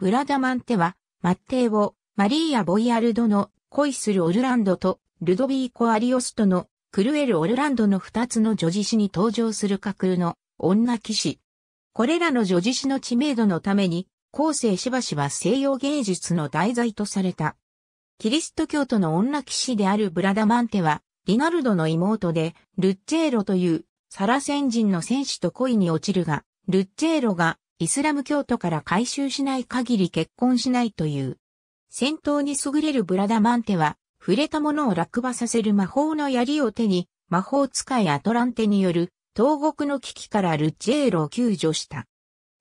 ブラダマンテは、マッテーをマリーア・ボイアルドの恋するオルランドと、ルドビーコ・アリオストのクルエル・オルランドの二つの女児誌に登場する架空の女騎士。これらの女児誌の知名度のために、後世しばしば西洋芸術の題材とされた。キリスト教徒の女騎士であるブラダマンテは、リナルドの妹で、ルッチェーロというサラセン人の戦士と恋に落ちるが、ルッチェーロがイスラム教徒から回収しない限り結婚しないという。戦闘に優れるブラダマンテは、触れたものを落馬させる魔法の槍を手に、魔法使いアトランテによる、東国の危機からルッチェーロを救助した。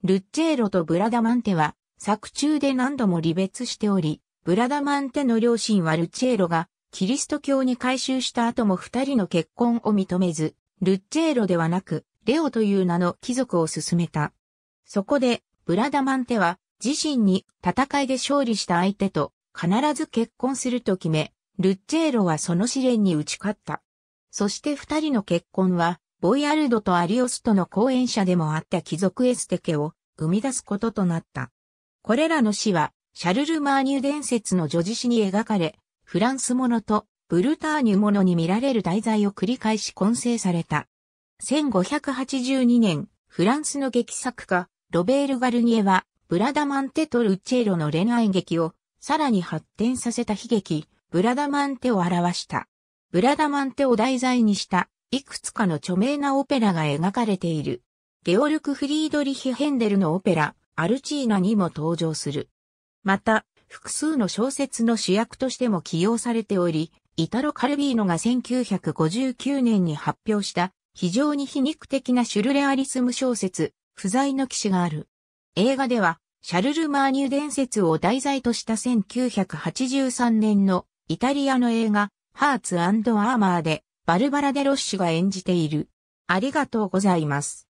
ルッチェーロとブラダマンテは、作中で何度も離別しており、ブラダマンテの両親はルッチェーロが、キリスト教に改宗した後も二人の結婚を認めず、ルッチェーロではなく、レオという名の貴族を進めた。そこで、ブラダマンテは、自身に戦いで勝利した相手と必ず結婚すると決め、ルッチェーロはその試練に打ち勝った。そして二人の結婚は、ボイアルドとアリオスとの後援者でもあった貴族エステ家を生み出すこととなった。これらの詩は、シャルル・マーニュ伝説の女子詩に描かれ、フランスものとブルターニュものに見られる題材を繰り返し混成された。1582年、フランスの劇作家、ロベール・ガルニエは、ブラダマンテとルッチェロの恋愛劇を、さらに発展させた悲劇、ブラダマンテを表した。ブラダマンテを題材にした、いくつかの著名なオペラが描かれている。ゲオルク・フリードリヒ・ヘンデルのオペラ、アルチーナにも登場する。また、複数の小説の主役としても起用されており、イタロ・カルビーノが1959年に発表した、非常に皮肉的なシュルレアリスム小説、不在の騎士がある。映画では、シャルル・マーニュ伝説を題材とした1983年のイタリアの映画、ハーツアーマーで、バルバラ・デロッシュが演じている。ありがとうございます。